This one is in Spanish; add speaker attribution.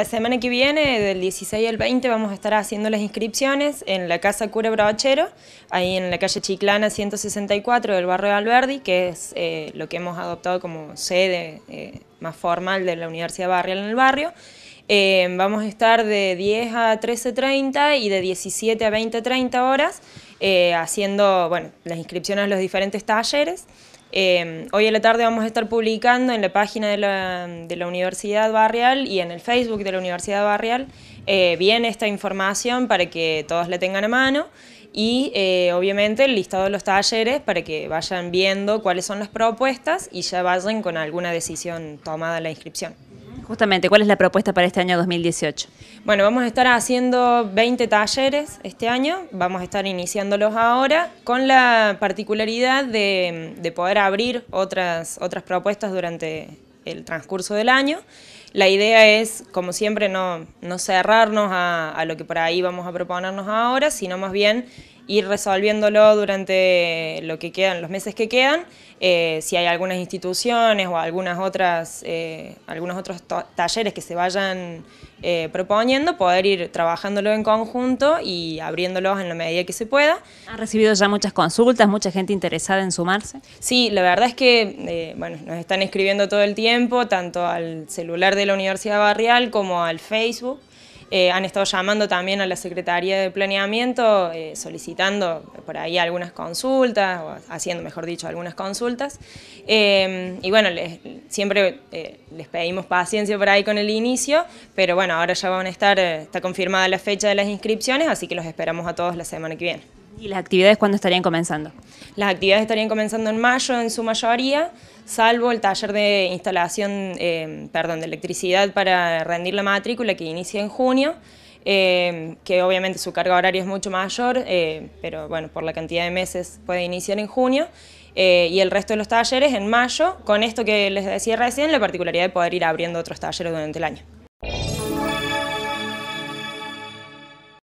Speaker 1: La semana que viene, del 16 al 20, vamos a estar haciendo las inscripciones en la Casa Cura Bravachero, ahí en la calle Chiclana 164 del barrio de Alberdi, que es eh, lo que hemos adoptado como sede eh, más formal de la Universidad Barrial en el barrio. Eh, vamos a estar de 10 a 13.30 y de 17 a 20.30 horas haciendo bueno, las inscripciones a los diferentes talleres. Em, hoy en la tarde vamos a estar publicando en la página de la, Universidad Barrial y en el Facebook de la Universidad Barrial bien eh, esta información para que todos la tengan a mano y eh, obviamente el listado de los talleres para que vayan viendo cuáles son las propuestas y ya vayan con alguna decisión tomada en la inscripción. Justamente, ¿cuál es la propuesta para este año 2018? Bueno, vamos a estar haciendo 20 talleres este año, vamos a estar iniciándolos ahora, con la particularidad de, poder abrir otras, otras propuestas durante el transcurso del año. La idea es, como siempre, no, cerrarnos a, a, lo que por ahí vamos a proponernos ahora, sino más bien ir resolviéndolo durante lo que quedan, los meses que quedan, eh, si hay algunas instituciones o algunas otras, eh, algunos otros talleres que se vayan eh, proponiendo, poder ir trabajándolo en conjunto y abriéndolos en la medida que se pueda. ¿Han recibido ya muchas consultas, mucha gente interesada en sumarse? Sí, la verdad es que bueno, nos están escribiendo todo el tiempo, tanto al celular de la Universidad Barrial como al Facebook. Eh, han estado llamando también a la Secretaría de Planeamiento, eh, solicitando por ahí algunas consultas, o haciendo, mejor dicho, algunas consultas. Eh, y bueno, siempre les pedimos paciencia por ahí con el inicio, pero bueno, ahora ya van a estar, está confirmada la fecha de las inscripciones, así que los esperamos a todos la semana que viene.
Speaker 2: ¿Y las actividades cuándo estarían comenzando?
Speaker 1: Las actividades estarían comenzando en mayo en su mayoría, salvo el taller de instalación, eh, perdón, de electricidad para rendir la matrícula que inicia en junio, eh, que obviamente su carga horaria es mucho mayor, eh, pero bueno, por la cantidad de meses puede iniciar en junio. y el resto de los talleres en mayo, con esto que les decía recién, la particularidad de poder ir abriendo otros talleres durante el año.